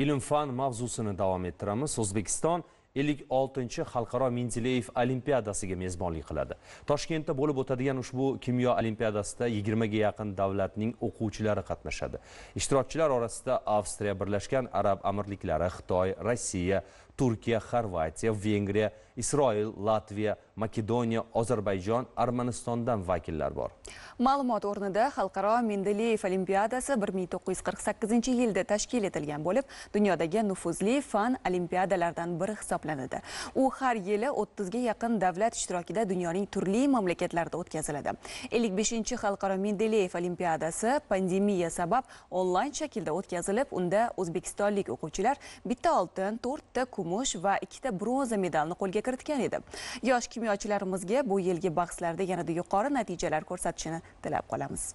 ilm fan mavzusini davom ettiramiz o'zbekiston 56 xalqaro mendeleyev olimpiadasiga mezbonlik qiladi toshkentda bo'lib o'tadigan ushbu kimyo olimpiadasida 20 ga yaqin davlatning o'quvchilari qatnashadi ishtirokchilar orasida avstriya birlashgan arab amirliklari xitoy rossiya turkiya xorvatiya vengriya isroil latviya makedoniya ozarbayjon armanistondan vakillar bor ma'lumot o'rnida xalqaro mendeleyev olimpiadasi 1948 yilda tashkil etilgan bo'lib dunyodagi nufuzli fan olimpiadalaridan biri hisoblanadi u har yili 30 ga yaqin davlat ishtirokida dunyoning turli mamlakatlarida o'tkaziladi 55 xalqaro mendeleyev olimpiadasi pandemiya sabab onlayn shaklda o'tkazilib unda o'zbekistonlik o'quvchilar bitta oltin to'rtta kumush kumush va ikkita bronza medalni qo'lga kiritgan edi yosh kimyochilarimizga bu yilgi bahslarda yanada yuqori natijalar ko'rsatishini tilab qolamiz